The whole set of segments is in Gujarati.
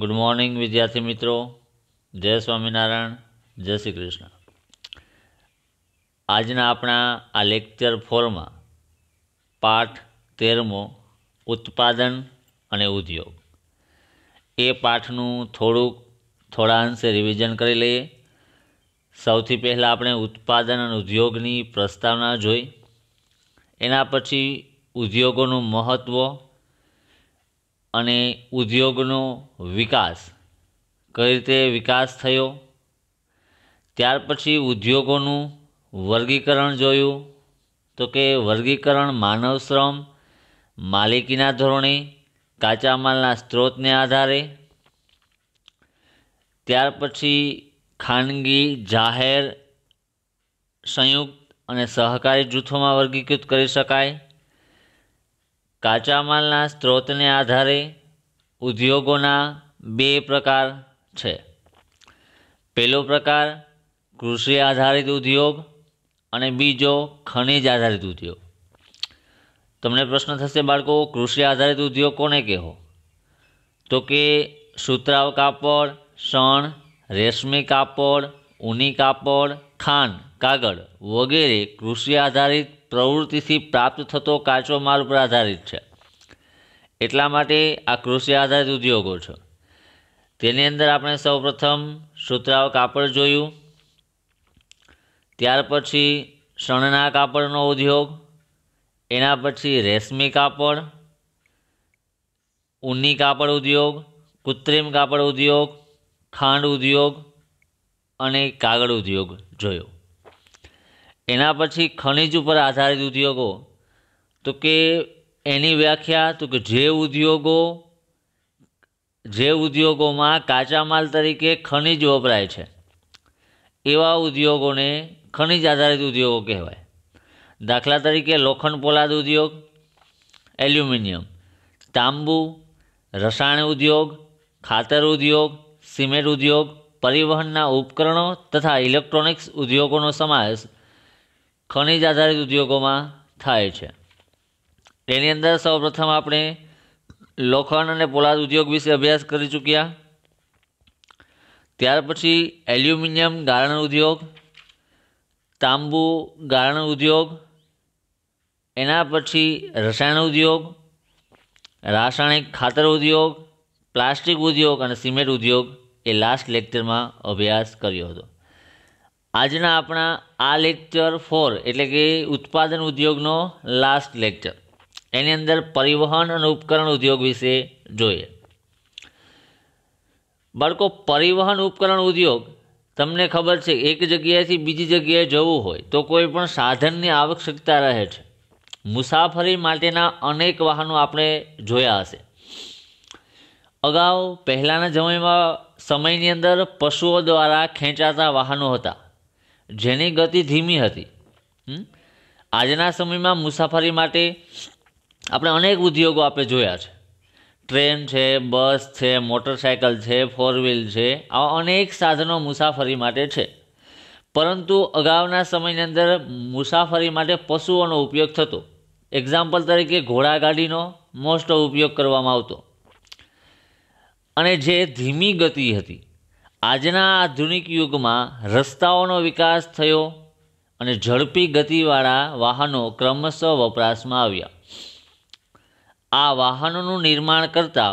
ગુડ મોર્નિંગ વિદ્યાર્થી મિત્રો જય સ્વામિનારાયણ જય શ્રી કૃષ્ણ આજના આપણા આ લેક્ચર ફોરમાં પાઠ તેરમો ઉત્પાદન અને ઉદ્યોગ એ પાઠનું થોડુંક થોડા અંશે રિવિઝન કરી લઈએ સૌથી પહેલાં આપણે ઉત્પાદન અને ઉદ્યોગની પ્રસ્તાવના જોઈ એના પછી ઉદ્યોગોનું મહત્ત્વ અને ઉદ્યોગનો વિકાસ કઈ રીતે વિકાસ થયો ત્યાર પછી ઉદ્યોગોનું વર્ગીકરણ જોયું તો કે વર્ગીકરણ માનવ શ્રમ માલિકીના ધોરણે કાચા માલના સ્ત્રોતને આધારે ત્યાર પછી ખાનગી જાહેર સંયુક્ત અને સહકારી જૂથોમાં વર્ગીકૃત કરી શકાય કાચા માલના સ્ત્રોતને આધારે ઉદ્યોગોના બે પ્રકાર છે પહેલો પ્રકાર કૃષિ આધારિત ઉદ્યોગ અને બીજો ખનિજ આધારિત ઉદ્યોગ તમને પ્રશ્ન થશે બાળકો કૃષિ આધારિત ઉદ્યોગ કોને કહો તો કે સુતરાવ કાપડ શણ રેશમી કાપડ ઊની કાપડ ખાંડ કાગળ વગેરે કૃષિ આધારિત પ્રવૃત્તિથી પ્રાપ્ત થતો કાચો માલ ઉપર આધારિત છે એટલા માટે આ કૃષિ આધારિત ઉદ્યોગો છે તેની અંદર આપણે સૌપ્રથમ સુતરાવ કાપડ જોયું ત્યાર પછી શણના કાપડનો ઉદ્યોગ એના પછી રેશમી કાપડ ઊની કાપડ ઉદ્યોગ કૃત્રિમ કાપડ ઉદ્યોગ ખાંડ ઉદ્યોગ અને કાગળ ઉદ્યોગ જોયો એના પછી ખનિજ ઉપર આધારિત ઉદ્યોગો તો કે એની વ્યાખ્યા તો કે જે ઉદ્યોગો જે ઉદ્યોગોમાં કાચા માલ તરીકે ખનિજ વપરાય છે એવા ઉદ્યોગોને ખનિજ આધારિત ઉદ્યોગો કહેવાય દાખલા તરીકે લોખંડ પોલાદ ઉદ્યોગ એલ્યુમિનિયમ તાંબુ રસાયણ ઉદ્યોગ ખાતર ઉદ્યોગ સિમેન્ટ ઉદ્યોગ પરિવહનના ઉપકરણો તથા ઇલેક્ટ્રોનિક્સ ઉદ્યોગોનો સમાવેશ ખનિજ આધારિત ઉદ્યોગોમાં થાય છે તેની અંદર સૌપ્રથમ આપણે લોખંડ અને પોલાદ ઉદ્યોગ વિશે અભ્યાસ કરી ચૂક્યા ત્યાર પછી એલ્યુમિનિયમ ગારણ ઉદ્યોગ તાંબુ ગારણ ઉદ્યોગ એના પછી રસાયણ ઉદ્યોગ રાસાયણિક ખાતર ઉદ્યોગ પ્લાસ્ટિક ઉદ્યોગ અને સિમેન્ટ ઉદ્યોગ એ લાસ્ટ લેક્ચરમાં અભ્યાસ કર્યો હતો આજના આપણા આ લેક્ચર ફોર એટલે કે ઉત્પાદન ઉદ્યોગનો લાસ્ટ લેક્ચર એની અંદર પરિવહન અને ઉપકરણ ઉદ્યોગ વિશે જોઈએ બાળકો પરિવહન ઉપકરણ ઉદ્યોગ તમને ખબર છે એક જગ્યાએથી બીજી જગ્યાએ જવું હોય તો કોઈ પણ સાધનની આવશ્યકતા રહે છે મુસાફરી માટેના અનેક વાહનો આપણે જોયા હશે અગાઉ પહેલાંના સમયમાં સમયની અંદર પશુઓ દ્વારા ખેંચાતા વાહનો હતા જેની ગતિ ધીમી હતી આજના સમયમાં મુસાફરી માટે આપણે અનેક ઉદ્યોગો આપણે જોયા છે ટ્રેન છે બસ છે મોટરસાયકલ છે ફોર વ્હીલ છે આવા અનેક સાધનો મુસાફરી માટે છે પરંતુ અગાઉના સમયની અંદર મુસાફરી માટે પશુઓનો ઉપયોગ થતો એક્ઝામ્પલ તરીકે ઘોડાગાડીનો મોસ્ટ ઉપયોગ કરવામાં આવતો અને જે ધીમી ગતિ હતી આજના આધુનિક યુગમાં રસ્તાઓનો વિકાસ થયો અને ઝડપી ગતિવાળા વાહનો ક્રમશઃ વપરાશમાં આવ્યા આ વાહનોનું નિર્માણ કરતા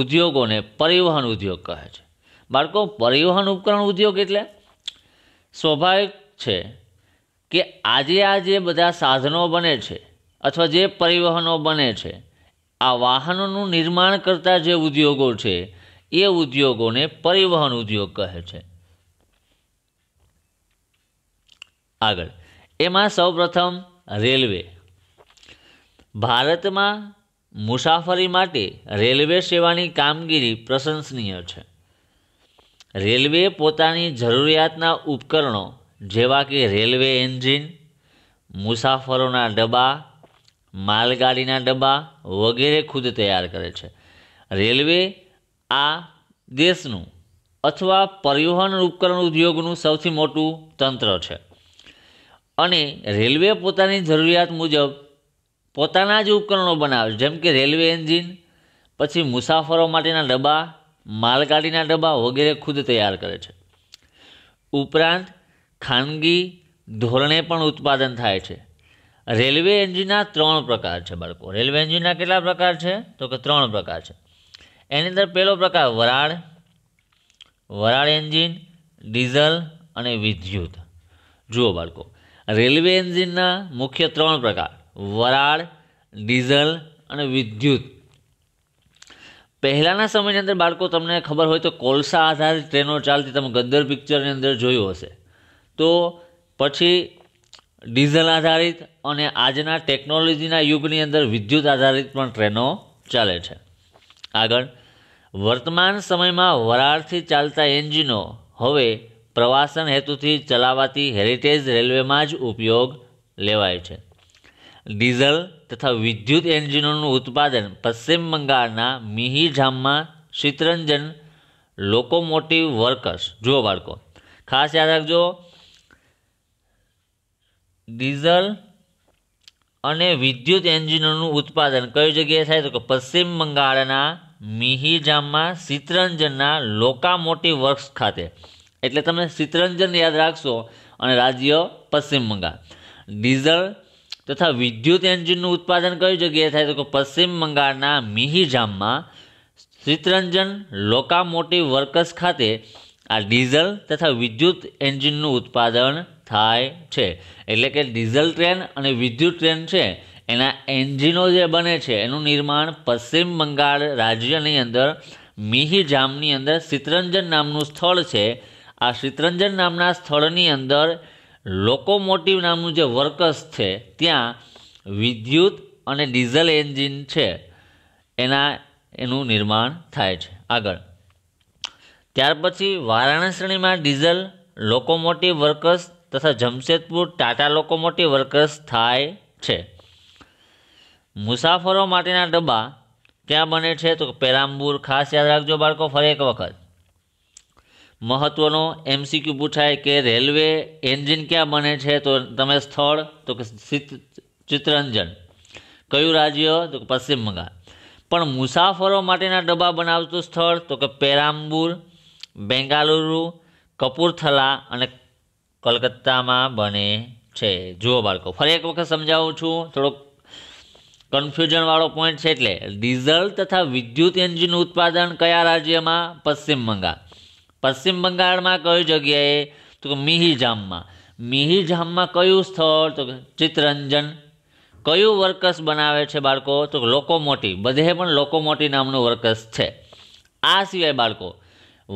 ઉદ્યોગોને પરિવહન ઉદ્યોગ કહે છે બાળકો પરિવહન ઉપકરણ ઉદ્યોગ એટલે સ્વાભાવિક છે કે આજે આ જે બધા સાધનો બને છે અથવા જે પરિવહનો બને છે આ વાહનોનું નિર્માણ કરતા જે ઉદ્યોગો છે એ ઉદ્યોગોને પરિવહન ઉદ્યોગ કહે છે આગળ એમાં સૌપ્રથમ રેલવે ભારતમાં મુસાફરી માટે રેલવે સેવાની કામગીરી પ્રશંસનીય છે રેલવે પોતાની જરૂરિયાતના ઉપકરણો જેવા કે રેલવે એન્જિન મુસાફરોના ડબ્બા માલગાડીના ડબ્બા વગેરે ખુદ તૈયાર કરે છે રેલવે આ દેશનું અથવા પરિવહન ઉપકરણ ઉદ્યોગનું સૌથી મોટું તંત્ર છે અને રેલવે પોતાની જરૂરિયાત મુજબ પોતાના જ ઉપકરણો બનાવે છે જેમ કે રેલવે એન્જિન પછી મુસાફરો માટેના ડબ્બા માલગાડીના ડબ્બા વગેરે ખુદ તૈયાર કરે છે ઉપરાંત ખાનગી ધોરણે પણ ઉત્પાદન થાય છે રેલવે એન્જિનના ત્રણ પ્રકાર છે બાળકો રેલવે એન્જિનના કેટલા પ્રકાર છે તો કે ત્રણ પ્રકાર છે એની અંદર પહેલો પ્રકાર વરાળ વરાળ એન્જિન ડીઝલ અને વિદ્યુત જુઓ બાળકો રેલવે એન્જિનના મુખ્ય ત્રણ પ્રકાર વરાળ ડીઝલ અને વિદ્યુત પહેલાંના સમયની અંદર બાળકો તમને ખબર હોય તો કોલસા આધારિત ટ્રેનો ચાલતી તમે ગદ્દર પિક્ચરની અંદર જોયું હશે તો પછી ડીઝલ આધારિત અને આજના ટેકનોલોજીના યુગની અંદર વિદ્યુત આધારિત પણ ટ્રેનો ચાલે છે આગળ વર્તમાન સમયમાં વરાળથી ચાલતા એન્જિનો હવે પ્રવાસન હેતુથી ચલાવાતી હેરિટેજ રેલવેમાં જ ઉપયોગ લેવાય છે ડીઝલ તથા વિદ્યુત એન્જિનોનું ઉત્પાદન પશ્ચિમ બંગાળના મિહીજામમાં શિતરંજન લોકોમોટિવ વર્કર્સ જુઓ બાળકો ખાસ યાદ રાખજો ડીઝલ અને વિદ્યુત એન્જિનોનું ઉત્પાદન કઈ જગ્યાએ થાય તો કે પશ્ચિમ બંગાળના મિહિજામમાં ચિત્તરંજનના લોકામોટી વર્ક્સ ખાતે એટલે તમે ચિત્તરંજન યાદ રાખશો અને રાજ્ય પશ્ચિમ બંગાળ ડીઝલ તથા વિદ્યુત એન્જિનનું ઉત્પાદન કઈ જગ્યાએ થાય તો કે પશ્ચિમ બંગાળના મિહિજામમાં ચિત્તરંજન લોકામોટિવ વર્કર્સ ખાતે આ ડીઝલ તથા વિદ્યુત એન્જિનનું ઉત્પાદન થાય છે એટલે કે ડીઝલ ટ્રેન અને વિદ્યુત ટ્રેન છે એના એન્જિનો જે બને છે એનું નિર્માણ પશ્ચિમ બંગાળ રાજ્યની અંદર મિહિજામની અંદર ચિત્તરંજન નામનું સ્થળ છે આ ચિત્તરંજન નામના સ્થળની અંદર લોકોમોટિવ નામનું જે વર્કસ છે ત્યાં વિદ્યુત અને ડીઝલ એન્જિન છે એના એનું નિર્માણ થાય છે આગળ ત્યાર પછી વારાણસીમાં ડીઝલ લોકોમોટિવ વર્કર્સ તથા જમશેદપુર ટાટા લોકોમોટિવ વર્કર્સ થાય છે મુસાફરો માટેના ડબ્બા ક્યાં બને છે તો પેરામ્બુર ખાસ યાદ રાખજો બાળકો ફરી એક વખત મહત્વનો એમસીક્યુ પૂછાય કે રેલવે એન્જિન ક્યાં બને છે તો તમે સ્થળ તો કે ચિત્તરંજન કયું રાજ્ય તો કે પશ્ચિમ બંગાળ પણ મુસાફરો માટેના ડબ્બા બનાવતું સ્થળ તો કે પેરામ્બુર બેંગાલુરુ કપૂરથલા અને કલકત્તામાં બને છે જુઓ બાળકો ફરી એક વખત સમજાવું છું થોડોક કન્ફ્યુઝનવાળો પોઈન્ટ છે એટલે ડીઝલ તથા વિદ્યુત એન્જિનનું ઉત્પાદન કયા રાજ્યમાં પશ્ચિમ બંગાળ પશ્ચિમ બંગાળમાં કઈ જગ્યાએ તો કે મિહિજામમાં મિહિજામમાં કયું સ્થળ તો ચિત્તરંજન કયું વર્કસ બનાવે છે બાળકો તો લોકોમોટી બધે પણ લોકોમોટી નામનું વર્કસ છે આ સિવાય બાળકો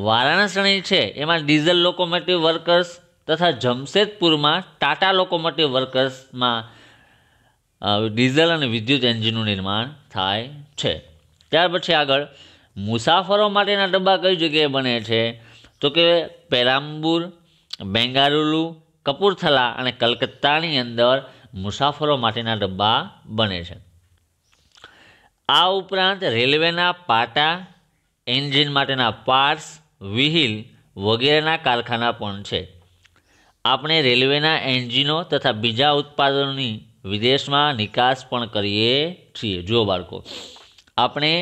વારાણસી છે એમાં ડીઝલ લોકોમોટિવ વર્કર્સ તથા જમશેદપુરમાં ટાટા લોકોમોટિવ વર્કર્સમાં ડીઝલ અને વિદ્યુત એન્જિનનું નિર્માણ થાય છે ત્યાર પછી આગળ મુસાફરો માટેના ડબ્બા કઈ જગ્યાએ બને છે તો કે પેરામ્બુર બેંગાલુરુ કપૂરથલા અને કલકત્તાની અંદર મુસાફરો માટેના ડબ્બા બને છે આ ઉપરાંત રેલવેના પાટા એન્જિન માટેના પાર્ટ્સ વ્હીલ વગેરેના કારખાના પણ છે આપણે રેલવેના એન્જિનો તથા બીજા ઉત્પાદનોની વિદેશમાં નિકાસ પણ કરીએ છીએ જો બાળકો આપણે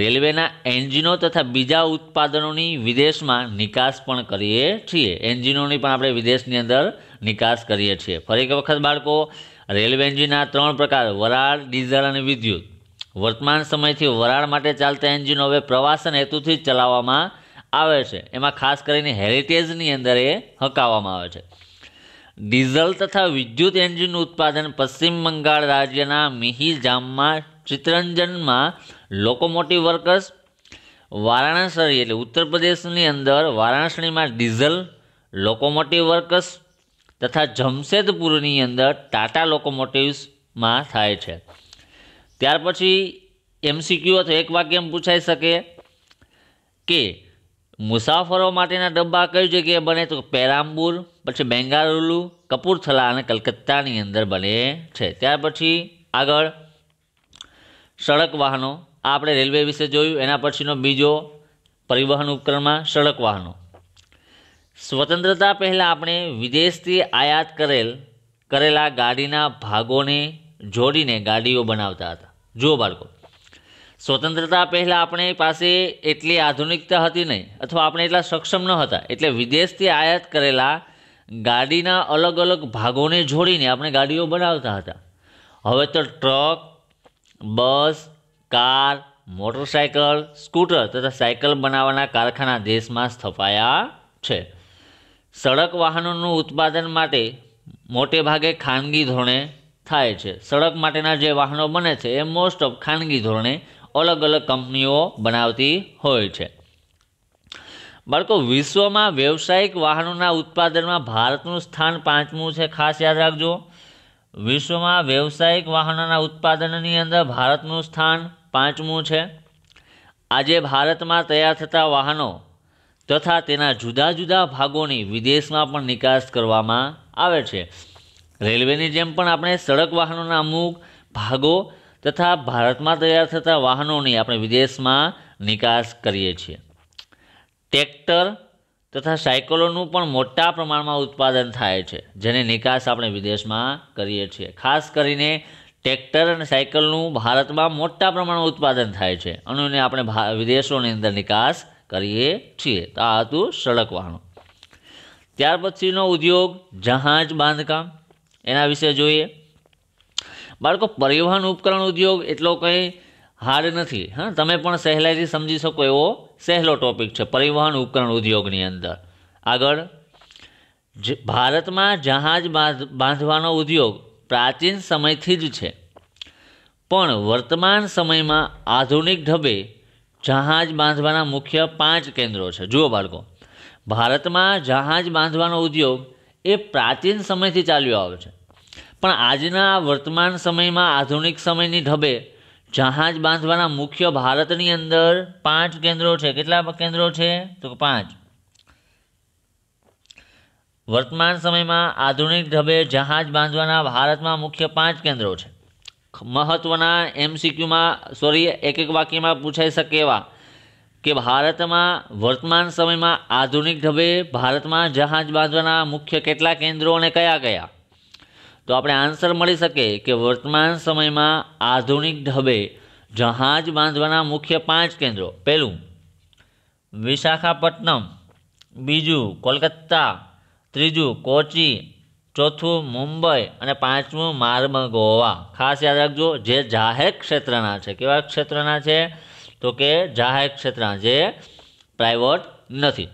રેલવેના એન્જિનો તથા બીજા ઉત્પાદનોની વિદેશમાં નિકાસ પણ કરીએ છીએ એન્જિનોની પણ આપણે વિદેશની અંદર નિકાસ કરીએ છીએ ફરી એક વખત બાળકો રેલવે એન્જિનના ત્રણ પ્રકાર વરાળ ડીઝલ અને વિદ્યુત વર્તમાન સમયથી વરાળ માટે ચાલતા એન્જિનો હવે પ્રવાસન હેતુથી ચલાવવામાં આવે છે એમાં ખાસ કરીને હેરિટેજની અંદર એ હકાવવામાં આવે છે ડીઝલ તથા વિદ્યુત એન્જિનનું ઉત્પાદન પશ્ચિમ બંગાળ રાજ્યના મિહિજામમાં ચિત્તરંજનમાં લોકોમોટિવ વર્કર્સ વારાણસી એટલે ઉત્તર પ્રદેશની અંદર વારાણસીમાં ડીઝલ લોકોમોટિવ વર્કર્સ તથા જમશેદપુરની અંદર ટાટા લોકોમોટિવ્સમાં થાય છે ત્યાર પછી એમસીક્યુ અથવા એક વાક્ય એમ પૂછાઈ શકે કે મુસાફરો માટેના ડબ્બા કઈ જગ્યાએ બને તો પેરામ્બુર પછી બેંગાલુરુ કપૂરથલા અને કલકત્તાની અંદર બને છે ત્યાર પછી આગળ સડક વાહનો આપણે રેલવે વિશે જોયું એના પછીનો બીજો પરિવહન ઉપકરણમાં સડક વાહનો સ્વતંત્રતા પહેલાં આપણે વિદેશથી આયાત કરેલ કરેલા ગાડીના ભાગોને જોડીને ગાડીઓ બનાવતા હતા જુઓ બાળકો સ્વતંત્રતા પહેલાં આપણી પાસે એટલી આધુનિકતા હતી નહીં અથવા આપણે એટલા સક્ષમ ન હતા એટલે વિદેશથી આયાત કરેલા ગાડીના અલગ અલગ ભાગોને જોડીને આપણે ગાડીઓ બનાવતા હતા હવે તો truck bus car motorcycle scooter તથા સાયકલ બનાવવાના કારખાના દેશમાં સ્થપાયા છે સડક વાહનોનું ઉત્પાદન માટે મોટે ભાગે ખાનગી ધોરણે થાય છે સડક માટેના જે વાહનો બને છે એ મોસ્ટ ઓફ ખાનગી ધોરણે અલગ અલગ કંપનીઓ બનાવતી હોય છે બાળકો વિશ્વમાં વ્યવસાયિક વાહનોના ઉત્પાદનમાં ભારતનું સ્થાન પાંચમું છે ખાસ યાદ રાખજો વિશ્વમાં વ્યવસાયિક વાહનોના ઉત્પાદનની અંદર ભારતનું સ્થાન પાંચમું છે આજે ભારતમાં તૈયાર થતા વાહનો તથા તેના જુદા જુદા ભાગોની વિદેશમાં પણ નિકાસ કરવામાં આવે છે રેલવેની જેમ પણ આપણે સડક વાહનોના અમુક ભાગો તથા ભારતમાં તૈયાર થતા વાહનોની આપણે વિદેશમાં નિકાસ કરીએ છીએ ટ્રેક્ટર તથા સાયકલોનું પણ મોટા પ્રમાણમાં ઉત્પાદન થાય છે જેને નિકાસ આપણે વિદેશમાં કરીએ છીએ ખાસ કરીને ટ્રેક્ટર અને સાયકલનું ભારતમાં મોટા પ્રમાણમાં ઉત્પાદન થાય છે અને આપણે વિદેશોની અંદર નિકાસ કરીએ છીએ તો આ હતું સડક વાહનો ત્યાર પછીનો ઉદ્યોગ જહાજ બાંધકામ એના વિશે જોઈએ બાળકો પરિવહન ઉપકરણ ઉદ્યોગ એટલો કંઈ હાર્ડ નથી હા તમે પણ સહેલાઈથી સમજી શકો એવો સહેલો ટોપિક છે પરિવહન ઉપકરણ ઉદ્યોગની અંદર આગળ ભારતમાં જહાજ બાંધવાનો ઉદ્યોગ પ્રાચીન સમયથી જ છે પણ વર્તમાન સમયમાં આધુનિક ઢબે જહાજ બાંધવાના મુખ્ય પાંચ કેન્દ્રો છે જુઓ બાળકો ભારતમાં જહાજ બાંધવાનો ઉદ્યોગ એ પ્રાચીન સમયથી ચાલ્યો આવે છે પણ આજના વર્તમાન સમયમાં આધુનિક સમયની ઢબે જહાજ બાંધવાના મુખ્ય ભારતની અંદર પાંચ કેન્દ્રો છે કેટલા કેન્દ્રો છે તો પાંચ વર્તમાન સમયમાં આધુનિક ઢબે જહાજ બાંધવાના ભારતમાં મુખ્ય પાંચ કેન્દ્રો છે મહત્ત્વના એમસીક્યુમાં સોરી એક એક વાક્યમાં પૂછાઈ શકે એવા કે ભારતમાં વર્તમાન સમયમાં આધુનિક ઢબે ભારતમાં જહાજ બાંધવાના મુખ્ય કેટલા કેન્દ્રો અને કયા કયા તો આપણે આન્સર મળી શકે કે વર્તમાન સમયમાં આધુનિક ઢબે જહાજ બાંધવાના મુખ્ય પાંચ કેન્દ્રો પહેલું વિશાખાપટ્ટનમ બીજું કોલકાતા ત્રીજું કોચી ચોથું મુંબઈ અને પાંચમું ગોવા ખાસ યાદ રાખજો જે જાહેર ક્ષેત્રના છે કેવા ક્ષેત્રના છે તો કે જાહેર ક્ષેત્રના જે પ્રાઇવેટ નથી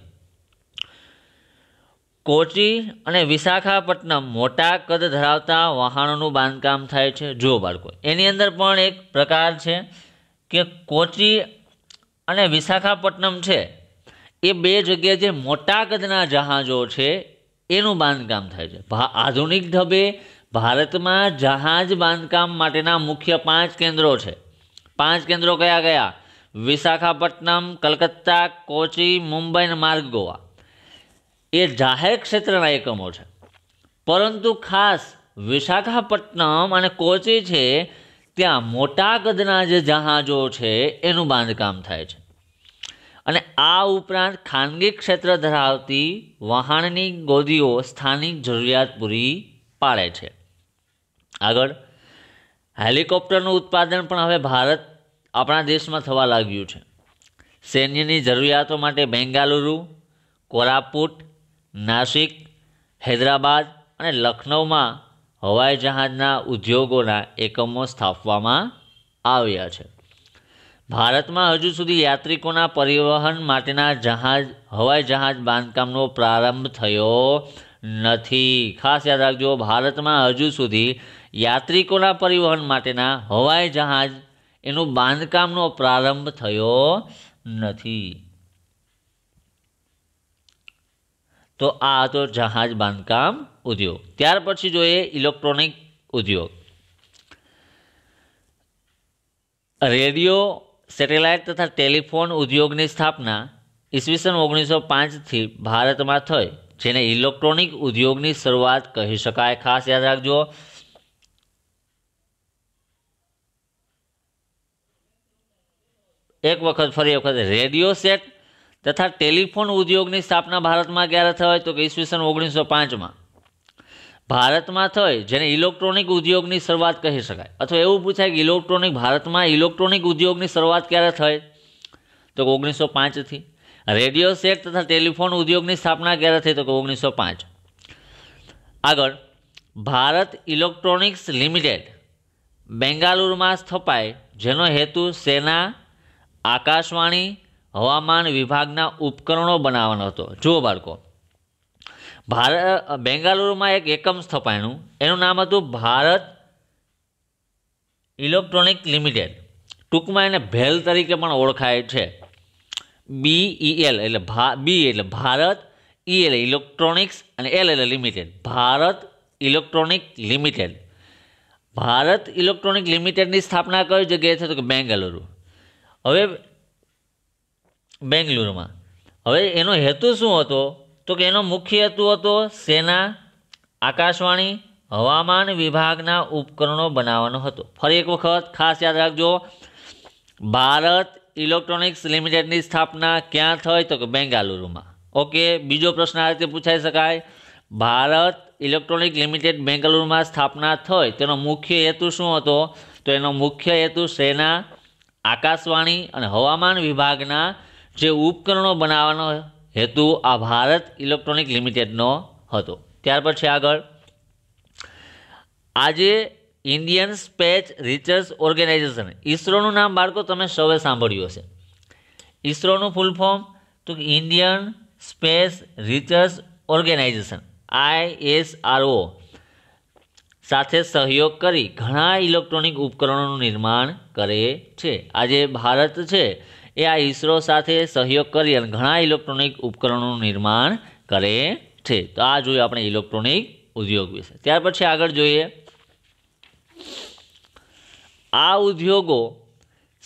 કોચી અને વિશાખાપટ્ટનમ મોટા કદ ધરાવતા વહાણોનું બાંધકામ થાય છે જુઓ બાળકો એની અંદર પણ એક પ્રકાર છે કે કોચી અને વિશાખાપટ્ટનમ છે એ બે જગ્યાએ જે મોટા કદના જહાજો છે એનું બાંધકામ થાય છે આધુનિક ઢબે ભારતમાં જહાજ બાંધકામ માટેના મુખ્ય પાંચ કેન્દ્રો છે પાંચ કેન્દ્રો કયા કયા વિશાખાપટ્ટનમ કલકત્તા કોચી મુંબઈ અને માર્ગ ગોવા એ જાહેર ક્ષેત્રના એકમો છે પરંતુ ખાસ વિશાખાપટ્ટનમ અને કોચી છે ત્યાં મોટા કદના જે જહાજો છે એનું બાંધકામ થાય છે અને આ ઉપરાંત ખાનગી ક્ષેત્ર ધરાવતી વહાણની ગોદીઓ સ્થાનિક જરૂરિયાત પૂરી પાડે છે આગળ હેલિકોપ્ટરનું ઉત્પાદન પણ હવે ભારત આપણા દેશમાં થવા લાગ્યું છે સૈન્યની જરૂરિયાતો માટે બેંગાલુરુ કોરાપુટ નાસિક હૈદરાબાદ અને લખનૌમાં હવાઈ જહાજના ઉદ્યોગોના એકમો સ્થાપવામાં આવ્યા છે ભારતમાં હજુ સુધી યાત્રિકોના પરિવહન માટેના જહાજ હવાઈ જહાજ બાંધકામનો પ્રારંભ થયો નથી ખાસ યાદ રાખજો ભારતમાં હજુ સુધી યાત્રિકોના પરિવહન માટેના હવાઈ જહાજ એનું બાંધકામનો પ્રારંભ થયો નથી તો આ હતો જહાજ બાંધકામ ઉદ્યોગ ત્યાર પછી જોઈએ ઇલેક્ટ્રોનિક ઉદ્યોગ રેડિયો સેટેલાઇટ તથા ટેલિફોન ઉદ્યોગની સ્થાપના ઈસવીસન ઓગણીસો પાંચથી ભારતમાં થઈ જેને ઇલેક્ટ્રોનિક ઉદ્યોગની શરૂઆત કહી શકાય ખાસ યાદ રાખજો એક વખત ફરી વખત રેડિયો સેટ તથા ટેલિફોન ઉદ્યોગની સ્થાપના ભારતમાં ક્યારે થાય તો કે ઈસવીસન ઓગણીસો પાંચમાં ભારતમાં થઈ જેને ઇલેક્ટ્રોનિક ઉદ્યોગની શરૂઆત કહી શકાય અથવા એવું પૂછાય કે ઇલેક્ટ્રોનિક ભારતમાં ઇલેક્ટ્રોનિક ઉદ્યોગની શરૂઆત ક્યારે થઈ તો કે ઓગણીસો પાંચથી રેડિયો સેટ તથા ટેલિફોન ઉદ્યોગની સ્થાપના ક્યારે થઈ તો કે ઓગણીસો પાંચ આગળ ભારત ઇલેક્ટ્રોનિક્સ લિમિટેડ બેંગાલુરુમાં સ્થપાય જેનો હેતુ સેના આકાશવાણી હવામાન વિભાગના ઉપકરણો બનાવવાનો હતો જુઓ બાળકો ભારત બેંગાલુરુમાં એક એકમ સ્થપાયનું એનું નામ હતું ભારત ઇલેક્ટ્રોનિક લિમિટેડ ટૂંકમાં એને ભેલ તરીકે પણ ઓળખાય છે બી ઈ એલ એટલે ભા બી એટલે ભારત ઈ એટલે ઇલેક્ટ્રોનિક્સ અને એલ એટલે limited Bharat electronic limited Bharat electronic લિમિટેડની સ્થાપના કઈ જગ્યાએ થઈ તો કે બેંગલુરુ હવે બેંગલુરુમાં હવે એનો હેતુ શું હતો તો કે એનો મુખ્ય હેતુ હતો સેના આકાશવાણી હવામાન વિભાગના ઉપકરણો બનાવવાનો હતો ફરી એક વખત ખાસ યાદ રાખજો ભારત ઇલેક્ટ્રોનિક્સ લિમિટેડની સ્થાપના ક્યાં થઈ તો કે બેંગાલુરુમાં ઓકે બીજો પ્રશ્ન આ રીતે પૂછાઈ શકાય ભારત ઇલેક્ટ્રોનિક લિમિટેડ બેંગાલુરુમાં સ્થાપના થઈ તેનો મુખ્ય હેતુ શું હતો તો એનો મુખ્ય હેતુ સેના આકાશવાણી અને હવામાન વિભાગના જે ઉપકરણો બનાવવાનો હેતુ આ ભારત ઇલેક્ટ્રોનિક લિમિટેડનો હતો ત્યાર પછી આગળ આજે ઇન્ડિયન સ્પેસ રિસર્ચ ઓર્ગેનાઇઝેશન ઇસરોનું નામ બાળકો તમે સૌએ સાંભળ્યું હશે ઇસરોનું ફૂલ ફોર્મ તો Indian space research organisation ISRO સાથે સહયોગ કરી ઘણા ઇલેક્ટ્રોનિક ઉપકરણોનું નિર્માણ કરે છે આજે ભારત છે એ આ ઈસરો સાથે સહયોગ કરી અને ઘણા ઇલેક્ટ્રોનિક ઉપકરણોનું નિર્માણ કરે છે તો આ જોયું આપણે ઇલેક્ટ્રોનિક ઉદ્યોગ વિશે ત્યાર પછી આગળ જોઈએ આ ઉદ્યોગો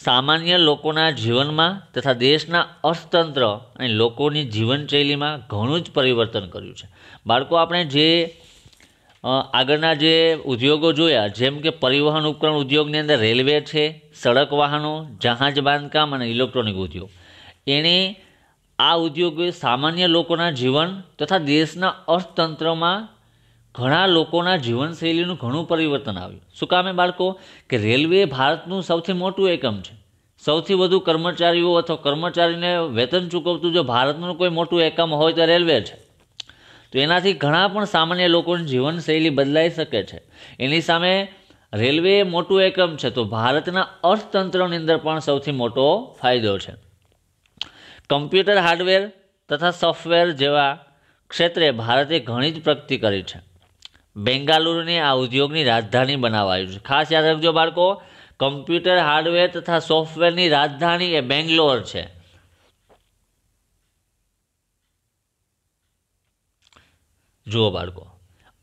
સામાન્ય લોકોના જીવનમાં તથા દેશના અર્થતંત્ર અને લોકોની જીવનશૈલીમાં ઘણું જ પરિવર્તન કર્યું છે બાળકો આપણે જે આગળના જે ઉદ્યોગો જોયા જેમ કે પરિવહન ઉપકરણ ઉદ્યોગની અંદર રેલવે છે સડક વાહનો જહાજ બાંધકામ અને ઇલેક્ટ્રોનિક ઉદ્યોગ એણે આ ઉદ્યોગોએ સામાન્ય લોકોના જીવન તથા દેશના અર્થતંત્રમાં ઘણા લોકોના જીવનશૈલીનું ઘણું પરિવર્તન આવ્યું શું કામે બાળકો કે રેલવે ભારતનું સૌથી મોટું એકમ છે સૌથી વધુ કર્મચારીઓ અથવા કર્મચારીને વેતન ચૂકવતું જો ભારતનું કોઈ મોટું એકમ હોય તો રેલવે છે તો એનાથી ઘણા પણ સામાન્ય લોકોની જીવનશૈલી બદલાઈ શકે છે એની સામે રેલવે મોટું એકમ છે તો ભારતના અર્થતંત્રની અંદર પણ સૌથી મોટો ફાયદો છે કમ્પ્યુટર હાર્ડવેર તથા સોફ્ટવેર જેવા ક્ષેત્રે ભારતે ઘણી જ પ્રગતિ કરી છે બેંગાલુરુને આ ઉદ્યોગની રાજધાની બનાવાયું છે ખાસ યાદ રાખજો બાળકો કમ્પ્યુટર હાર્ડવેર તથા સોફ્ટવેરની રાજધાની એ બેંગ્લોર છે જુઓ બાળકો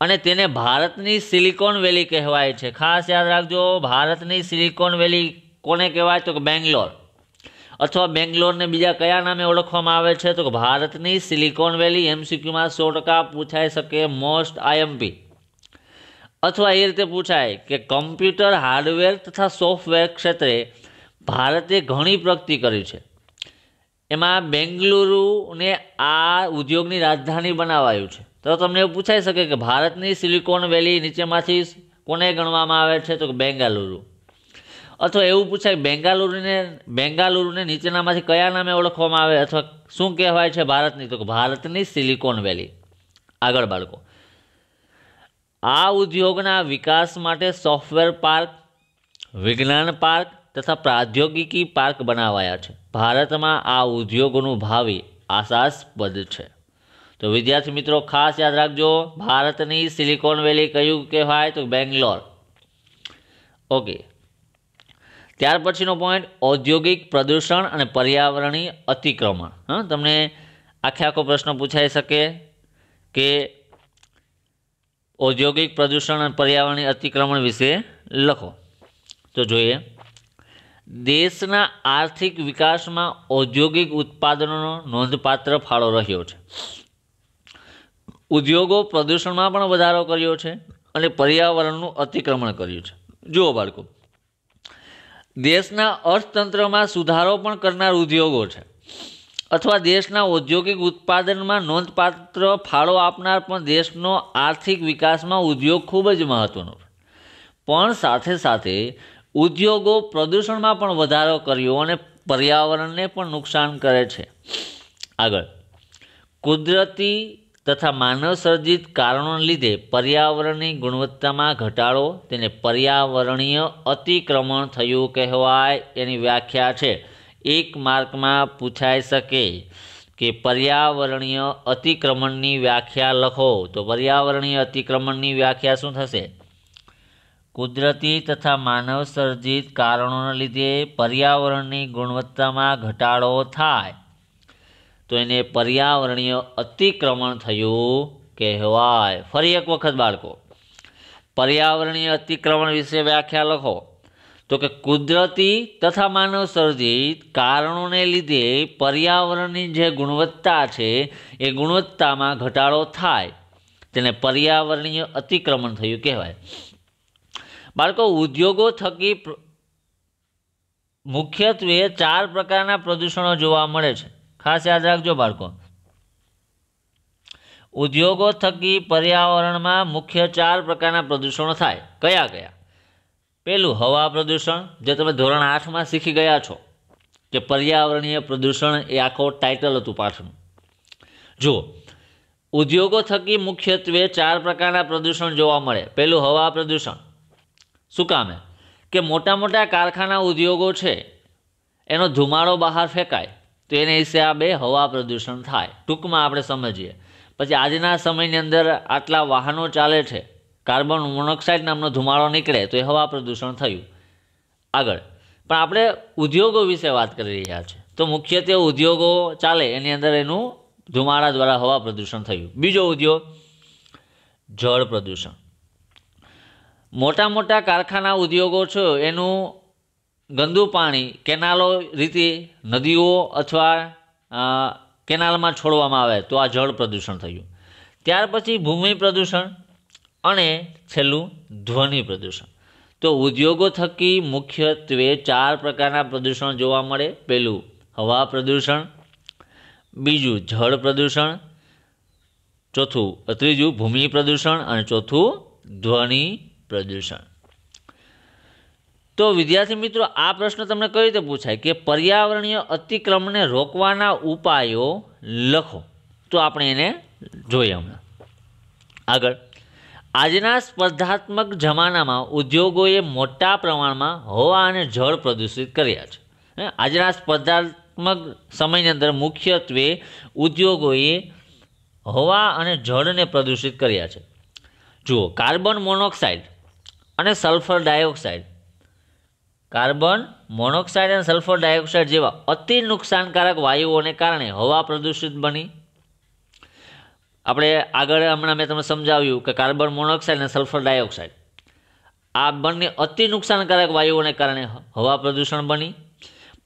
અને તેને ભારતની સિલિકોન વેલી કહેવાય છે ખાસ યાદ રાખજો ભારતની સિલિકોન વેલી કોને કહેવાય તો કે બેંગ્લોર અથવા બેંગ્લોરને બીજા કયા નામે ઓળખવામાં આવે છે તો કે ભારતની સિલિકોન વેલી એમસીક્યુમાં સો ટકા પૂછાઈ શકે મોસ્ટ આઈએમપી અથવા એ રીતે પૂછાય કે કમ્પ્યુટર હાર્ડવેર તથા સોફ્ટવેર ક્ષેત્રે ભારતે ઘણી પ્રગતિ કરી છે એમાં બેંગલુરુને આ ઉદ્યોગની રાજધાની બનાવાયું છે તો તમને એવું પૂછાઈ શકે કે ભારતની સિલિકોન વેલી નીચેમાંથી કોને ગણવામાં આવે છે તો કે બેંગાલુરુ અથવા એવું પૂછાય બેંગાલુરુને બેંગાલુરુને નીચેનામાંથી કયા નામે ઓળખવામાં આવે અથવા શું કહેવાય છે ભારતની તો કે ભારતની સિલિકોન વેલી આગળ બાળકો આ ઉદ્યોગના વિકાસ માટે સોફ્ટવેર પાર્ક વિજ્ઞાન પાર્ક તથા પ્રાદ્યોગિકી પાર્ક બનાવાયા છે ભારતમાં આ ઉદ્યોગોનું ભાવિ આશાસ્પદ છે તો વિદ્યાર્થી મિત્રો ખાસ યાદ રાખજો ભારતની સિલિકોન વેલી કયું કહેવાય તો બેંગ્લોર ઓકે ત્યાર પછીનો પોઈન્ટ ઔદ્યોગિક પ્રદૂષણ અને પર્યાવરણીય અતિક્રમણ હં તમને આખે આખો પ્રશ્ન પૂછાઈ શકે કે ઔદ્યોગિક પ્રદૂષણ અને પર્યાવરણીય અતિક્રમણ વિશે લખો તો જોઈએ દેશના આર્થિક વિકાસમાં ઔદ્યોગિક ઉત્પાદનોનો નોંધપાત્ર ફાળો રહ્યો છે ઉદ્યોગો પ્રદૂષણમાં પણ વધારો કર્યો છે અને પર્યાવરણનું અતિક્રમણ કર્યું છે જુઓ બાળકો દેશના અર્થતંત્રમાં સુધારો પણ કરનાર ઉદ્યોગો છે અથવા દેશના ઔદ્યોગિક ઉત્પાદનમાં નોંધપાત્ર ફાળો આપનાર પણ દેશનો આર્થિક વિકાસમાં ઉદ્યોગ ખૂબ જ મહત્ત્વનો છે પણ સાથે સાથે ઉદ્યોગો પ્રદૂષણમાં પણ વધારો કર્યો અને પર્યાવરણને પણ નુકસાન કરે છે આગળ કુદરતી તથા માનવસર્જિત કારણોને લીધે પર્યાવરણની ગુણવત્તામાં ઘટાડો તેને પર્યાવરણીય અતિક્રમણ થયું કહેવાય એની વ્યાખ્યા છે એક માર્કમાં પૂછાઈ શકે કે પર્યાવરણીય અતિક્રમણની વ્યાખ્યા લખો તો પર્યાવરણીય અતિક્રમણની વ્યાખ્યા શું થશે કુદરતી તથા માનવસર્જિત કારણોને લીધે પર્યાવરણની ગુણવત્તામાં ઘટાડો થાય તો એને પર્યાવરણીય અતિક્રમણ થયું કહેવાય ફરી એક વખત બાળકો પર્યાવરણીય અતિક્રમણ વિશે વ્યાખ્યા લખો તો કે કુદરતી તથા માનવ સર્જિત કારણોને લીધે પર્યાવરણની જે ગુણવત્તા છે એ ગુણવત્તામાં ઘટાડો થાય તેને પર્યાવરણીય અતિક્રમણ થયું કહેવાય બાળકો ઉદ્યોગો થકી મુખ્યત્વે ચાર પ્રકારના પ્રદૂષણો જોવા મળે છે ખાસ યાદ રાખજો બાળકો ઉદ્યોગો થકી પર્યાવરણમાં મુખ્ય ચાર પ્રકારના પ્રદૂષણો થાય કયા કયા પહેલું હવા પ્રદૂષણ જે તમે ધોરણ આઠમાં શીખી ગયા છો કે પર્યાવરણીય પ્રદૂષણ એ આખો ટાઇટલ હતું પાઠનું જુઓ ઉદ્યોગો થકી મુખ્યત્વે ચાર પ્રકારના પ્રદૂષણ જોવા મળે પહેલું હવા પ્રદૂષણ શું કામે કે મોટા મોટા કારખાના ઉદ્યોગો છે એનો ધુમાડો બહાર ફેંકાય તો એને હિસાબે હવા પ્રદૂષણ થાય ટૂંકમાં આપણે સમજીએ પછી આજના સમયની અંદર આટલા વાહનો ચાલે છે કાર્બન મોનોક્સાઇડ નામનો ધુમાડો નીકળે તો એ હવા પ્રદૂષણ થયું આગળ પણ આપણે ઉદ્યોગો વિશે વાત કરી રહ્યા છીએ તો મુખ્યત્વે ઉદ્યોગો ચાલે એની અંદર એનું ધુમાડા દ્વારા હવા પ્રદૂષણ થયું બીજો ઉદ્યોગ જળ પ્રદૂષણ મોટા મોટા કારખાના ઉદ્યોગો છે એનું ગંદુ પાણી કેનાલો રીતે નદીઓ અથવા કેનાલમાં છોડવામાં આવે તો આ જળ પ્રદૂષણ થયું ત્યાર પછી ભૂમિ પ્રદૂષણ અને છેલ્લું ધ્વનિ પ્રદૂષણ તો ઉદ્યોગો થકી મુખ્યત્વે ચાર પ્રકારના પ્રદૂષણ જોવા મળે પહેલું હવા પ્રદૂષણ બીજું જળ પ્રદૂષણ ચોથું ત્રીજું ભૂમિ પ્રદૂષણ અને ચોથું ધ્વનિ પ્રદૂષણ તો વિદ્યાર્થી મિત્રો આ પ્રશ્ન તમને કઈ રીતે પૂછાય કે પર્યાવરણીય અતિક્રમણને રોકવાના ઉપાયો લખો તો આપણે એને જોઈએ હમણાં આગળ આજના સ્પર્ધાત્મક જમાનામાં ઉદ્યોગોએ મોટા પ્રમાણમાં હવા અને જળ પ્રદૂષિત કર્યા છે આજના સ્પર્ધાત્મક સમયની અંદર મુખ્યત્વે ઉદ્યોગોએ હવા અને જળને પ્રદૂષિત કર્યા છે જુઓ કાર્બન મોનોક્સાઇડ અને સલ્ફર ડાયોક્સાઇડ કાર્બન મોનોક્સાઇડ અને સલ્ફર ડાયોક્સાઇડ જેવા અતિ નુકસાનકારક વાયુઓને કારણે હવા પ્રદૂષિત બની આપણે આગળ હમણાં મેં તમને સમજાવ્યું કે કાર્બન મોનોક્સાઇડ અને સલ્ફર ડાયોક્સાઇડ આ બંને અતિ નુકસાનકારક વાયુઓને કારણે હવા પ્રદૂષણ બની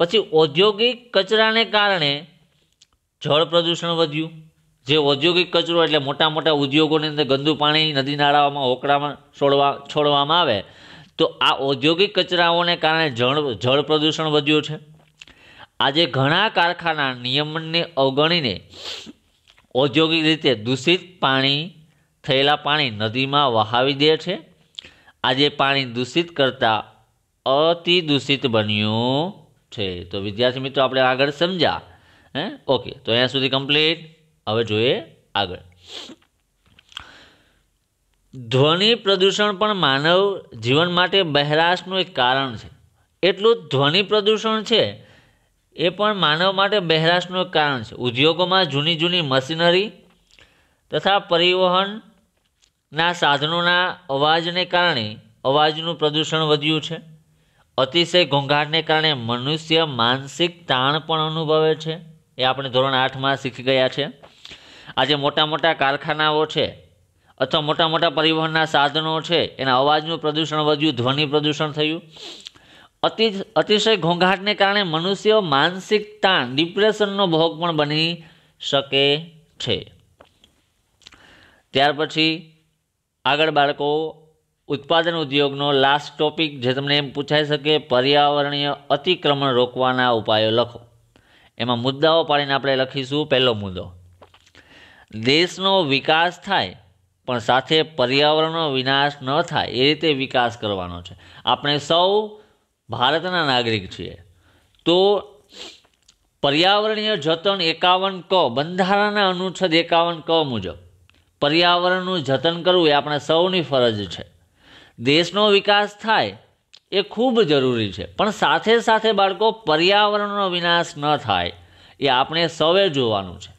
પછી ઔદ્યોગિક કચરાને કારણે જળ પ્રદૂષણ વધ્યું જે ઔદ્યોગિક કચરો એટલે મોટા મોટા ઉદ્યોગોની અંદર ગંદુ પાણી નદી નાળાઓમાં ઓકળામાં છોડવા છોડવામાં આવે તો આ ઔદ્યોગિક કચરાઓને કારણે જળ જળ પ્રદૂષણ વધ્યું છે આજે ઘણા કારખાના નિયમનને અવગણીને ઔદ્યોગિક રીતે દૂષિત પાણી થયેલા પાણી નદીમાં વહાવી દે છે આજે પાણી દૂષિત કરતાં અતિ દૂષિત બન્યું છે તો વિદ્યાર્થી મિત્રો આપણે આગળ સમજ્યા હે ઓકે તો અહીંયા સુધી કમ્પ્લીટ હવે જોઈએ આગળ ધ્વનિ પ્રદૂષણ પણ માનવ જીવન માટે બહેરાશનું એક કારણ છે એટલું જ ધ્વનિ પ્રદૂષણ છે એ પણ માનવ માટે બહેરાશનું એક કારણ છે ઉદ્યોગોમાં જૂની જૂની મશીનરી તથા પરિવહનના સાધનોના અવાજને કારણે અવાજનું પ્રદૂષણ વધ્યું છે અતિશય ઘોંઘાટને કારણે મનુષ્ય માનસિક તાણ પણ અનુભવે છે એ આપણે ધોરણ આઠમાં શીખી ગયા છે આજે મોટા મોટા કારખાનાઓ છે અથવા મોટા મોટા પરિવહનના સાધનો છે એના અવાજનું પ્રદૂષણ વધ્યું ધ્વનિ પ્રદૂષણ થયું અતિ અતિશય ઘોંઘાટને કારણે મનુષ્ય માનસિક તાણ ડિપ્રેશનનો ભોગ પણ બની શકે છે ત્યાર પછી આગળ બાળકો ઉત્પાદન ઉદ્યોગનો લાસ્ટ ટોપિક જે તમને એમ પૂછાઈ શકે પર્યાવરણીય અતિક્રમણ રોકવાના ઉપાયો લખો એમાં મુદ્દાઓ પાડીને આપણે લખીશું પહેલો મુદ્દો દેશનો વિકાસ થાય પણ સાથે પર્યાવરણનો વિનાશ ન થાય એ રીતે વિકાસ કરવાનો છે આપણે સૌ ભારતના નાગરિક છીએ તો પર્યાવરણીય જતન એકાવન ક બંધારણના અનુચ્છેદ એકાવન ક મુજબ પર્યાવરણનું જતન કરવું એ આપણે સૌની ફરજ છે દેશનો વિકાસ થાય એ ખૂબ જરૂરી છે પણ સાથે સાથે બાળકો પર્યાવરણનો વિનાશ ન થાય એ આપણે સૌએ જોવાનું છે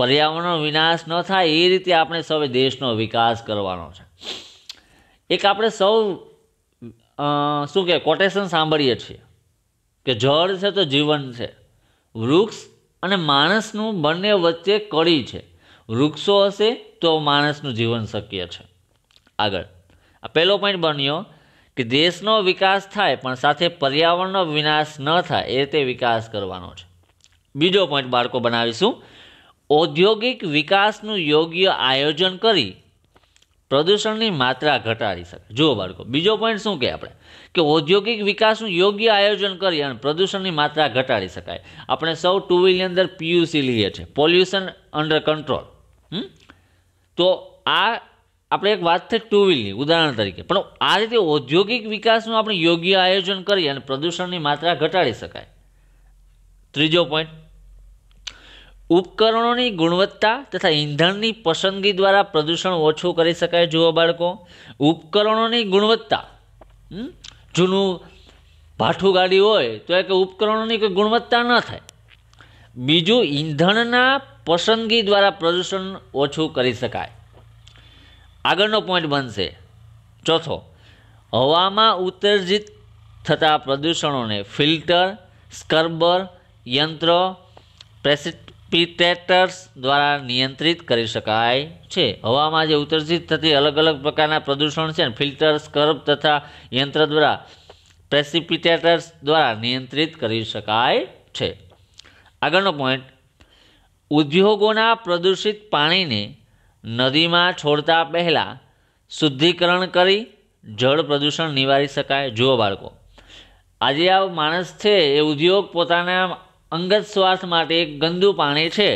પર્યાવરણનો વિનાશ ન થાય એ રીતે આપણે સૌ દેશનો વિકાસ કરવાનો છે એક આપણે સૌ શું કહે કોટેશન સાંભળીએ છીએ કે જળ છે તો જીવન છે વૃક્ષ અને માણસનું બંને વચ્ચે કડી છે વૃક્ષો હશે તો માણસનું જીવન શક્ય છે આગળ આ પહેલો પોઈન્ટ બન્યો કે દેશનો વિકાસ થાય પણ સાથે પર્યાવરણનો વિનાશ ન થાય એ રીતે વિકાસ કરવાનો છે બીજો પોઈન્ટ બાળકો બનાવીશું ઔદ્યોગિક વિકાસનું યોગ્ય આયોજન કરી પ્રદૂષણની માત્રા ઘટાડી શકે જુઓ બાળકો બીજો પોઈન્ટ શું કહે આપણે કે ઔદ્યોગિક વિકાસનું યોગ્ય આયોજન કરી અને પ્રદૂષણની માત્રા ઘટાડી શકાય આપણે સૌ ટુ વ્હીલની અંદર પીયુસી લઈએ છીએ પોલ્યુશન અંડર કંટ્રોલ તો આ આપણે એક વાત થઈ ટુ વ્હીલની ઉદાહરણ તરીકે પણ આ રીતે ઔદ્યોગિક વિકાસનું આપણે યોગ્ય આયોજન કરી અને પ્રદૂષણની માત્રા ઘટાડી શકાય ત્રીજો પોઈન્ટ ઉપકરણોની ગુણવત્તા તથા ઈંધણની પસંદગી દ્વારા પ્રદૂષણ ઓછું કરી શકાય જુઓ બાળકો ઉપકરણોની ગુણવત્તા જૂનું ભાઠું ગાડી હોય તો એ કે ઉપકરણોની કોઈ ગુણવત્તા ન થાય બીજું ઈંધણના પસંદગી દ્વારા પ્રદૂષણ ઓછું કરી શકાય આગળનો પોઈન્ટ બનશે ચોથો હવામાં ઉત્તર્જિત થતા પ્રદૂષણોને ફિલ્ટર સ્કર્બર યંત્ર પ્રેસિટ પિટેટર્સ દ્વારા નિયંત્રિત કરી શકાય છે હવામાં જે ઉત્સર્જિત થતી અલગ અલગ પ્રકારના પ્રદૂષણ છે ફિલ્ટર્સ કર્બ તથા યંત્ર દ્વારા પ્રેસિપિટેટર્સ દ્વારા નિયંત્રિત કરી શકાય છે આગળનો પોઈન્ટ ઉદ્યોગોના પ્રદૂષિત પાણીને નદીમાં છોડતા પહેલાં શુદ્ધિકરણ કરી જળ પ્રદૂષણ નિવારી શકાય જુઓ બાળકો આજે આ માણસ છે એ ઉદ્યોગ પોતાના અંગત શ્વાસ માટે એક ગંદુ પાણી છે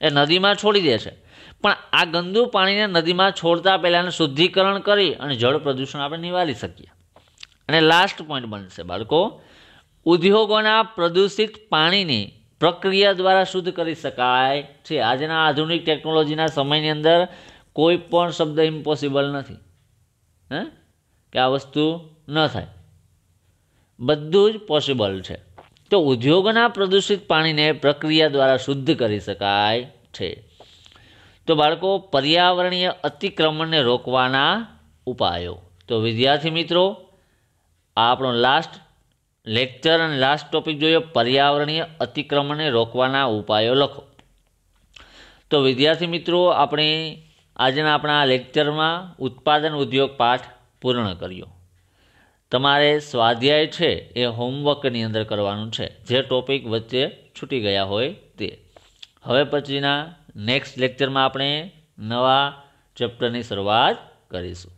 એ નદીમાં છોડી દે છે પણ આ ગંદુ પાણીને નદીમાં છોડતા પહેલાં શુદ્ધિકરણ કરી અને જળ પ્રદૂષણ આપણે નિવારી શકીએ અને લાસ્ટ પોઈન્ટ બનશે બાળકો ઉદ્યોગોના પ્રદૂષિત પાણીની પ્રક્રિયા દ્વારા શુદ્ધ કરી શકાય છે આજના આધુનિક ટેકનોલોજીના સમયની અંદર કોઈ પણ શબ્દ ઇમ્પોસિબલ નથી હે કે આ વસ્તુ ન થાય બધું જ પોસિબલ છે તો ઉદ્યોગના પ્રદૂષિત પાણીને પ્રક્રિયા દ્વારા શુદ્ધ કરી શકાય છે તો બાળકો પર્યાવરણીય અતિક્રમણને રોકવાના ઉપાયો તો વિદ્યાર્થી મિત્રો આ આપણો લાસ્ટ લેક્ચર અને લાસ્ટ ટોપિક જોઈએ પર્યાવરણીય અતિક્રમણને રોકવાના ઉપાયો લખો તો વિદ્યાર્થી મિત્રો આપણે આજના આપણા લેક્ચરમાં ઉત્પાદન ઉદ્યોગ પાઠ પૂર્ણ કર્યો તમારે સ્વાધ્યાય છે એ હોમવર્કની અંદર કરવાનું છે જે ટોપિક વચ્ચે છૂટી ગયા હોય તે હવે પછીના નેક્સ્ટ લેક્ચરમાં આપણે નવા ચેપ્ટરની શરૂઆત કરીશું